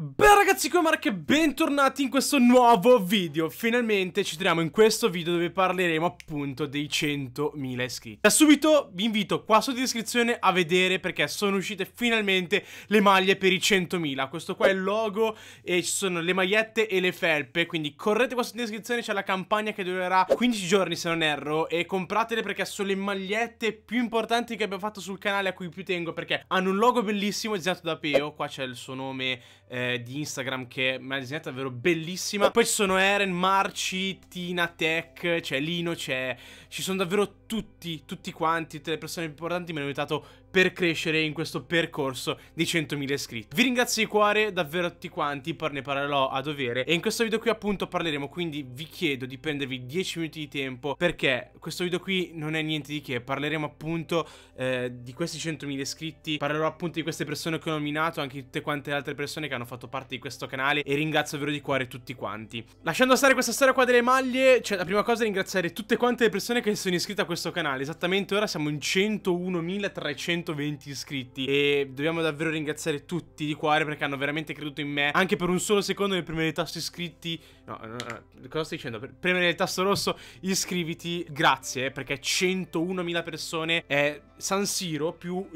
Beh ragazzi come Mark bentornati in questo nuovo video Finalmente ci troviamo in questo video dove parleremo appunto dei 100.000 iscritti Da subito vi invito qua sotto in descrizione a vedere perché sono uscite finalmente le maglie per i 100.000 Questo qua è il logo e ci sono le magliette e le felpe Quindi correte qua sotto in descrizione c'è la campagna che durerà 15 giorni se non erro E compratele perché sono le magliette più importanti che abbiamo fatto sul canale a cui più tengo Perché hanno un logo bellissimo disegnato da Peo Qua c'è il suo nome eh, di Instagram che mi ha disegnato davvero bellissima. Poi ci sono Eren, Marci, Tina, Tech, c'è Lino, c'è... ci sono davvero tutti, tutti quanti, tutte le persone importanti mi hanno aiutato per crescere in questo percorso di 100.000 iscritti. Vi ringrazio di cuore davvero a tutti quanti, per ne parlerò a dovere e in questo video qui appunto parleremo, quindi vi chiedo di prendervi 10 minuti di tempo perché questo video qui non è niente di che, parleremo appunto eh, di questi 100.000 iscritti, parlerò appunto di queste persone che ho nominato, anche di tutte quante le altre persone che hanno fatto parte di questo canale e ringrazio davvero di cuore tutti quanti. Lasciando stare questa storia qua delle maglie, cioè la prima cosa è ringraziare tutte quante le persone che sono iscritte a questo canale, esattamente ora siamo in 101.300 120 iscritti e dobbiamo davvero ringraziare tutti di cuore perché hanno veramente creduto in me anche per un solo secondo nel premere il tasto iscritti no, no, no, cosa sto dicendo? Per premere il tasto rosso iscriviti grazie eh, perché 101.000 persone è San Siro più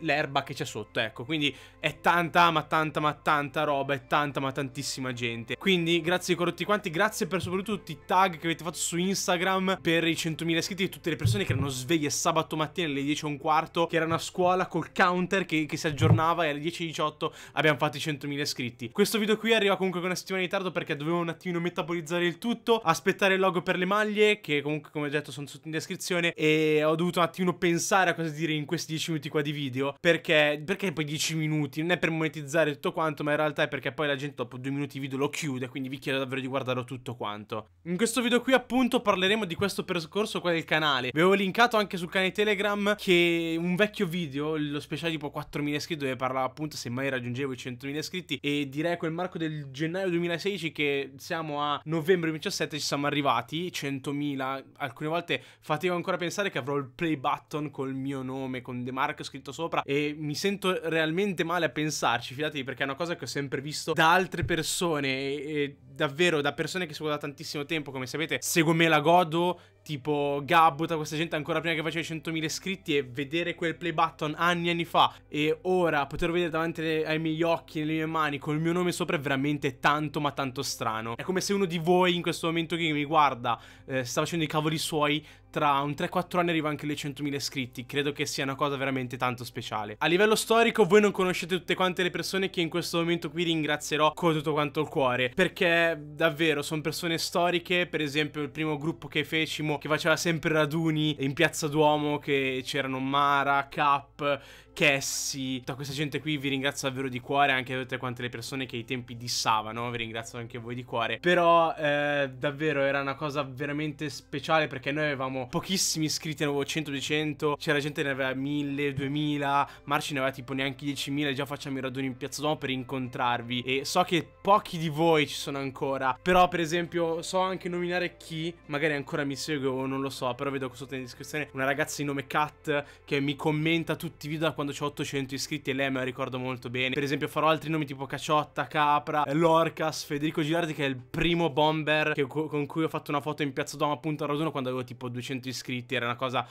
l'erba che c'è sotto ecco quindi è tanta ma tanta ma tanta roba è tanta ma tantissima gente quindi grazie ancora a tutti quanti grazie per soprattutto tutti i tag che avete fatto su Instagram per i 100.000 iscritti e tutte le persone che erano sveglie sabato mattina alle 10 e un quarto che erano una scuola col counter che, che si aggiornava e alle 10.18 abbiamo fatto i 100.000 iscritti. Questo video qui arriva comunque con una settimana di ritardo perché dovevo un attimino metabolizzare il tutto, aspettare il logo per le maglie che comunque come ho detto sono sotto in descrizione e ho dovuto un attimo pensare a cosa dire in questi 10 minuti qua di video perché, perché poi 10 minuti? Non è per monetizzare tutto quanto ma in realtà è perché poi la gente dopo due minuti di video lo chiude quindi vi chiedo davvero di guardarlo tutto quanto. In questo video qui appunto parleremo di questo percorso qua del canale. Vi avevo linkato anche sul canale Telegram che un vecchio vecchio video, lo speciale tipo 4.000 iscritti, dove parlava appunto se mai raggiungevo i 100.000 iscritti. E direi quel marco del gennaio 2016 che siamo a novembre 2017, ci siamo arrivati, 100.000. Alcune volte fatico ancora a pensare che avrò il play button col mio nome, con The Mark scritto sopra. E mi sento realmente male a pensarci, fidatevi, perché è una cosa che ho sempre visto da altre persone. E davvero da persone che seguo da tantissimo tempo, come sapete, seguo me la godo, tipo Gabbo, tutta questa gente ancora prima che faceva 100.000 iscritti e vedere quel play button anni e anni fa e ora poterlo vedere davanti ai miei occhi, nelle mie mani, col mio nome sopra è veramente tanto ma tanto strano. È come se uno di voi in questo momento che mi guarda eh, sta facendo i cavoli suoi tra un 3-4 anni arriva anche le 100.000 iscritti, credo che sia una cosa veramente tanto speciale. A livello storico voi non conoscete tutte quante le persone che in questo momento qui ringrazierò con tutto quanto il cuore, perché davvero sono persone storiche, per esempio il primo gruppo che fecimo che faceva sempre raduni in Piazza Duomo, che c'erano Mara, Cap, Cassie, tutta questa gente qui vi ringrazio davvero di cuore, anche tutte quante le persone che ai tempi dissavano, vi ringrazio anche voi di cuore, però eh, davvero era una cosa veramente speciale perché noi avevamo pochissimi iscritti, ne avevo 100-200, c'era gente che ne aveva 1000, 2000, Marci ne aveva tipo neanche 10.000, già facciamo i raduni in Piazza Duomo per incontrarvi e so che pochi di voi ci sono ancora, però per esempio so anche nominare chi magari ancora mi segue o non lo so, però vedo sotto in descrizione una ragazza di nome Kat che mi commenta tutti i video da quando quando ho 800 iscritti e lei me la ricordo molto bene. Per esempio farò altri nomi tipo Caciotta, Capra, Lorcas, Federico Girardi che è il primo bomber che, con cui ho fatto una foto in Piazza Doma appunto a Raduno quando avevo tipo 200 iscritti. Era una cosa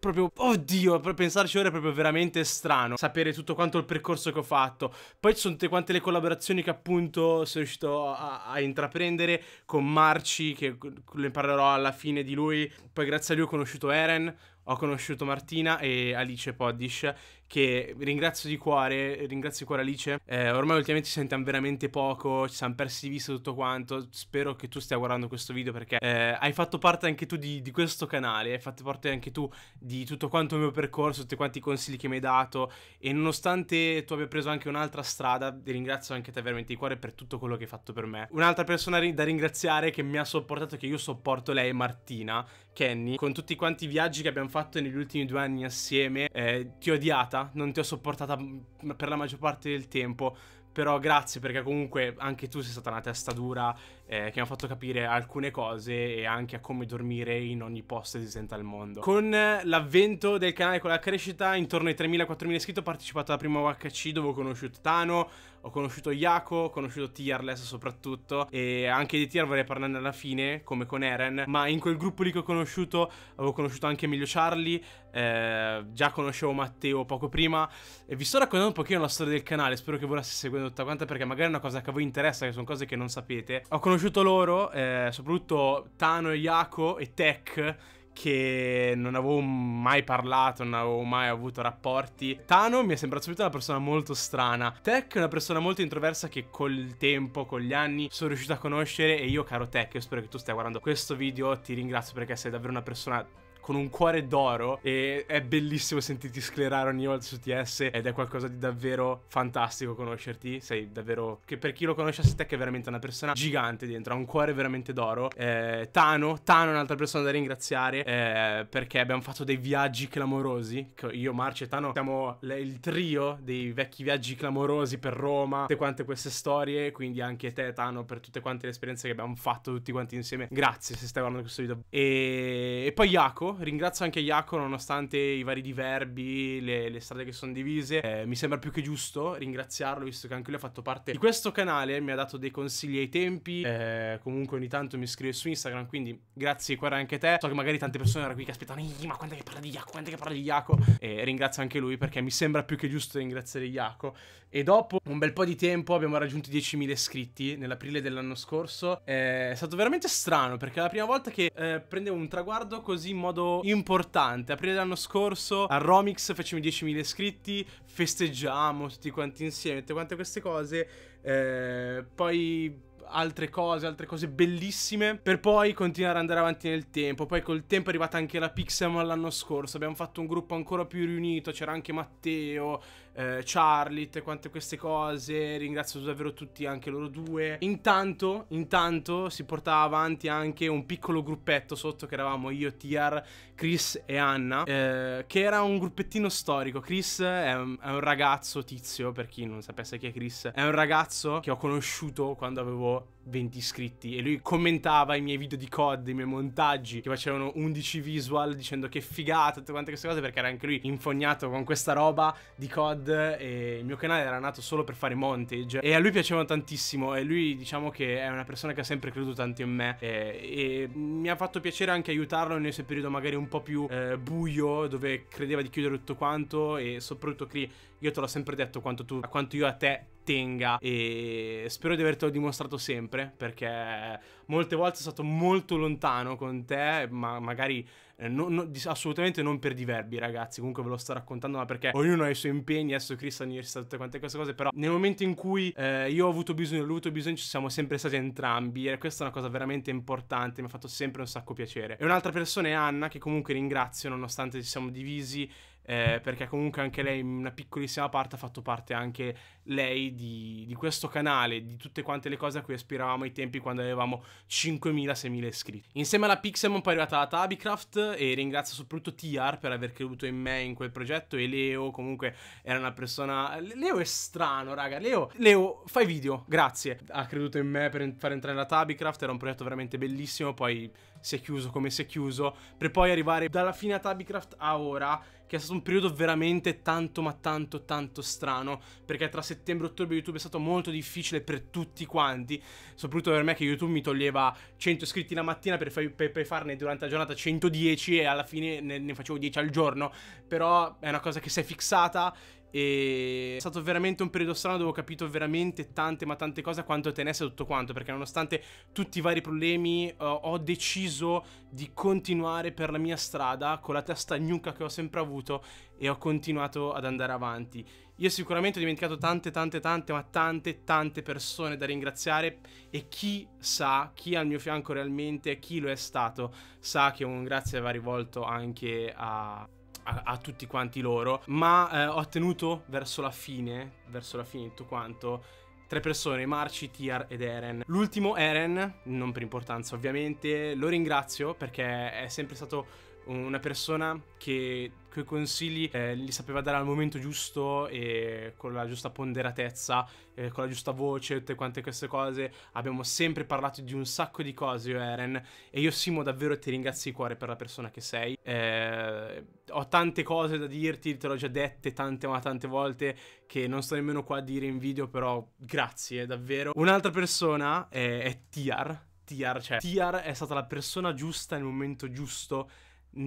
proprio, oddio, pensarci ora è proprio veramente strano sapere tutto quanto il percorso che ho fatto. Poi ci sono tutte quante le collaborazioni che appunto sono riuscito a, a intraprendere con Marci, che ne parlerò alla fine di lui. Poi grazie a lui ho conosciuto Eren, ho conosciuto Martina e Alice Poddish che ringrazio di cuore, ringrazio di cuore Alice. Eh, ormai ultimamente ci sentiamo veramente poco, ci siamo persi di vista tutto quanto. Spero che tu stia guardando questo video perché eh, hai fatto parte anche tu di, di, questo canale, hai fatto parte anche tu di tutto quanto il mio percorso, tutti quanti i consigli che mi hai dato e nonostante tu abbia preso anche un'altra strada, ti ringrazio anche te veramente di cuore per tutto quello che hai fatto per me. Un'altra persona da ringraziare che mi ha sopportato, che io sopporto lei, è Martina, Kenny, con tutti quanti i viaggi che abbiamo fatto negli ultimi due anni assieme, eh, ti ho odiata non ti ho sopportata mm, per la maggior parte del tempo, però grazie perché comunque anche tu sei stata una testa dura eh, che mi ha fatto capire alcune cose e anche a come dormire in ogni posto esistente al mondo. Con l'avvento del canale con la crescita, intorno ai 3.000-4.000 iscritti ho partecipato alla prima UHC dove ho conosciuto Tano, ho conosciuto Yako, ho conosciuto Tierless soprattutto e anche di Tier vorrei parlarne alla fine come con Eren, ma in quel gruppo lì che ho conosciuto avevo conosciuto anche Emilio Charlie, eh, già conoscevo Matteo poco prima e vi sto raccontando un pochino la storia del canale, spero che voi la stiate seguendo tutta quanta perché magari è una cosa che a voi interessa, che sono cose che non sapete. Ho conosciuto loro, eh, soprattutto Tano e Yako e Tech che non avevo mai parlato, non avevo mai avuto rapporti. Tano mi è sembrato subito una persona molto strana. Tech è una persona molto introversa che col tempo, con gli anni, sono riuscito a conoscere e io, caro Tech, io spero che tu stia guardando questo video, ti ringrazio perché sei davvero una persona con un cuore d'oro e è bellissimo sentirti sclerare ogni volta su TS ed è qualcosa di davvero fantastico conoscerti, sei davvero, che per chi lo conoscesse te che è veramente una persona gigante dentro, ha un cuore veramente d'oro, eh, Tano, Tano è un'altra persona da ringraziare eh, perché abbiamo fatto dei viaggi clamorosi, io, Marcio e Tano siamo il trio dei vecchi viaggi clamorosi per Roma, tutte quante queste storie, quindi anche te Tano per tutte quante le esperienze che abbiamo fatto tutti quanti insieme, grazie se stai guardando questo video. E, e poi Jaco, Ringrazio anche Iaco nonostante i vari diverbi, le, le strade che sono divise. Eh, mi sembra più che giusto ringraziarlo visto che anche lui ha fatto parte di questo canale, mi ha dato dei consigli ai tempi. Eh, comunque ogni tanto mi scrive su Instagram, quindi grazie di cuore anche a te. So che magari tante persone erano qui che aspettano, ma quando è che parla di Iaco? Quando è che parla di Iaco? E ringrazio anche lui perché mi sembra più che giusto ringraziare Iaco. E dopo un bel po' di tempo abbiamo raggiunto 10.000 iscritti nell'aprile dell'anno scorso. Eh, è stato veramente strano perché è la prima volta che eh, prendevo un traguardo così in modo risultato importante. Aprile dell'anno scorso a Romix facciamo 10.000 iscritti, festeggiamo tutti quanti insieme, tutte quante queste cose. Eh, poi altre cose, altre cose bellissime per poi continuare ad andare avanti nel tempo. Poi col tempo è arrivata anche la Pixelmon l'anno scorso, abbiamo fatto un gruppo ancora più riunito, c'era anche Matteo, eh, Charlotte, quante queste cose. Ringrazio davvero tutti, anche loro due. Intanto, intanto si portava avanti anche un piccolo gruppetto sotto che eravamo io, Tiar, Chris e Anna, eh, che era un gruppettino storico. Chris è un, è un, ragazzo tizio, per chi non sapesse chi è Chris, è un ragazzo che ho conosciuto quando avevo 20 iscritti e lui commentava i miei video di COD, i miei montaggi che facevano 11 visual dicendo che figata tutte quante queste cose perché era anche lui infognato con questa roba di COD e il mio canale era nato solo per fare montage e a lui piaceva tantissimo e lui diciamo che è una persona che ha sempre creduto tanto in me e, e mi ha fatto piacere anche aiutarlo nel suo periodo magari un po' più eh, buio dove credeva di chiudere tutto quanto e soprattutto Cree io te l'ho sempre detto quanto tu, a quanto io a te tenga e spero di avertelo dimostrato sempre perché molte volte sono stato molto lontano con te, ma magari eh, no, no, assolutamente non per diverbi ragazzi, comunque ve lo sto raccontando ma perché ognuno ha i suoi impegni, adesso Chris all'università, tutte quante queste cose, però nel momento in cui eh, io ho avuto bisogno, lui ha avuto bisogno, ci siamo sempre stati entrambi e questa è una cosa veramente importante, mi ha fatto sempre un sacco piacere. E un'altra persona è Anna che comunque ringrazio nonostante ci siamo divisi eh, perché comunque anche lei in una piccolissima parte ha fatto parte anche lei di, di questo canale, di tutte quante le cose a cui aspiravamo ai tempi quando avevamo 5.000-6.000 iscritti. Insieme alla Pixelmon poi è arrivata la Tabicraft e ringrazio soprattutto TR per aver creduto in me in quel progetto e Leo comunque era una persona... Leo è strano raga, Leo, Leo fai video, grazie, ha creduto in me per far entrare la Tabicraft, era un progetto veramente bellissimo, poi si è chiuso come si è chiuso, per poi arrivare dalla fine a Tabicraft a ora che è stato un periodo veramente tanto ma tanto tanto strano, perché tra settembre e ottobre YouTube è stato molto difficile per tutti quanti, soprattutto per me che YouTube mi toglieva 100 iscritti la mattina per, per, per farne durante la giornata 110 e alla fine ne, ne facevo 10 al giorno, però è una cosa che si è fissata e è stato veramente un periodo strano dove ho capito veramente tante ma tante cose quanto tenesse tutto quanto perché nonostante tutti i vari problemi uh, ho deciso di continuare per la mia strada con la testa gnucca che ho sempre avuto e ho continuato ad andare avanti. Io sicuramente ho dimenticato tante tante tante ma tante tante persone da ringraziare e chi sa, chi è al mio fianco realmente, chi lo è stato, sa che un grazie va rivolto anche a a, a tutti quanti loro, ma eh, ho tenuto verso la fine, verso la fine di tutto quanto, tre persone, Marci, Tiar ed Eren. L'ultimo Eren, non per importanza ovviamente, lo ringrazio perché è sempre stato una persona che quei consigli eh, li sapeva dare al momento giusto e con la giusta ponderatezza, eh, con la giusta voce, tutte quante queste cose. Abbiamo sempre parlato di un sacco di cose io Eren e io Simo davvero ti ringrazio di cuore per la persona che sei. Eh, ho tante cose da dirti, te l'ho già dette tante ma tante volte che non sto nemmeno qua a dire in video, però grazie davvero. Un'altra persona eh, è, è Tiar. Tiar, cioè Tiar è stata la persona giusta nel momento giusto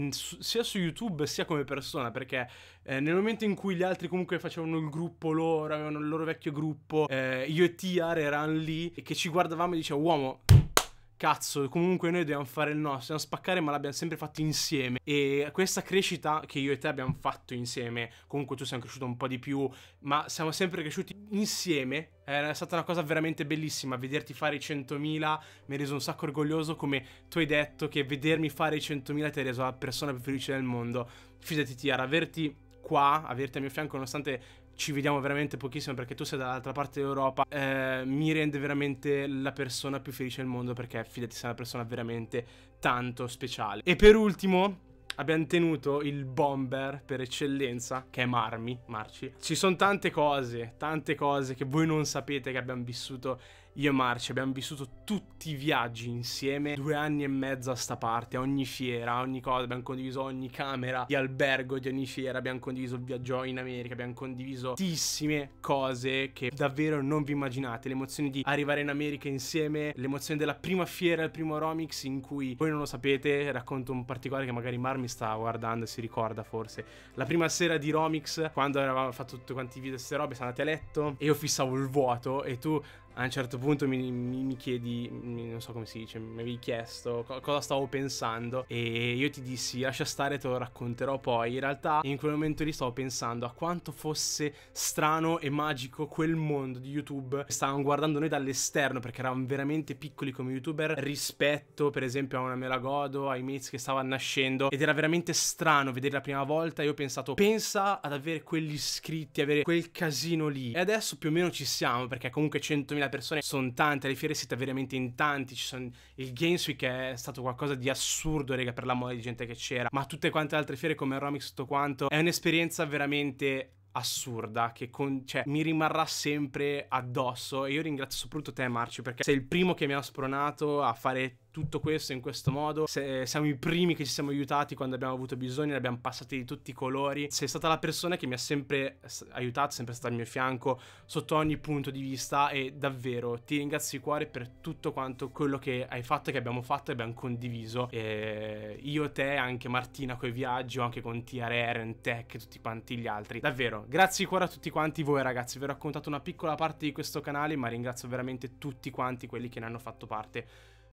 sia su YouTube sia come persona, perché eh, nel momento in cui gli altri comunque facevano il gruppo loro, avevano il loro vecchio gruppo, eh, io e Tiar eravamo lì e che ci guardavamo e dicevamo uomo, cazzo, comunque noi dobbiamo fare il nostro, dobbiamo spaccare, ma l'abbiamo sempre fatto insieme. E questa crescita che io e te abbiamo fatto insieme, comunque tu sei cresciuto un po' di più, ma siamo sempre cresciuti insieme. È stata una cosa veramente bellissima, vederti fare i 100.000 mi ha reso un sacco orgoglioso, come tu hai detto che vedermi fare i 100.000 ti ha reso la persona più felice del mondo. Fidati Tiara, averti qua, averti a mio fianco nonostante ci vediamo veramente pochissimo perché tu sei dall'altra parte d'Europa, eh, mi rende veramente la persona più felice del mondo perché fidati sei una persona veramente tanto speciale. E per ultimo, abbiamo tenuto il bomber per eccellenza, che è Marmi, Marci. Ci sono tante cose, tante cose che voi non sapete che abbiamo vissuto io e Marci abbiamo vissuto tutti i viaggi insieme, due anni e mezzo a sta parte, ogni fiera, ogni cosa, abbiamo condiviso ogni camera di albergo di ogni fiera, abbiamo condiviso il viaggio in America, abbiamo condiviso tantissime cose che davvero non vi immaginate, l'emozione di arrivare in America insieme, l'emozione della prima fiera, il primo Romix in cui voi non lo sapete, racconto un particolare che magari Mar mi sta guardando e si ricorda forse, la prima sera di Romix quando avevamo fatto tutti quanti i video e queste robe, siamo andati a letto e io fissavo il vuoto e tu a un certo punto mi, mi, mi chiedi, mi, non so come si dice, mi avevi chiesto co cosa stavo pensando e io ti dissi lascia stare te lo racconterò poi. In realtà in quel momento lì stavo pensando a quanto fosse strano e magico quel mondo di YouTube. che Stavamo guardando noi dall'esterno perché eravamo veramente piccoli come YouTuber rispetto per esempio a una Melagodo, ai Mates che stavano nascendo ed era veramente strano vedere la prima volta e ho pensato pensa ad avere quegli iscritti, avere quel casino lì. E adesso più o meno ci siamo perché comunque 100.000 20.000 persone sono tante, le fiere siete veramente in tanti, ci sono il Games Week è stato qualcosa di assurdo, rega, per la mole di gente che c'era, ma tutte quante le altre fiere come Romix tutto quanto, è un'esperienza veramente assurda che con, cioè, mi rimarrà sempre addosso e io ringrazio soprattutto te Marci perché sei il primo che mi ha spronato a fare tutto questo in questo modo. Se siamo i primi che ci siamo aiutati quando abbiamo avuto bisogno, ne abbiamo passati di tutti i colori. Sei stata la persona che mi ha sempre aiutato, sempre stata al mio fianco sotto ogni punto di vista e davvero ti ringrazio di cuore per tutto quanto quello che hai fatto, che abbiamo fatto e abbiamo condiviso. E io, te, anche Martina coi viaggi, anche con TRR, Tech e tutti quanti gli altri. Davvero, grazie di cuore a tutti quanti voi ragazzi, vi ho raccontato una piccola parte di questo canale, ma ringrazio veramente tutti quanti quelli che ne hanno fatto parte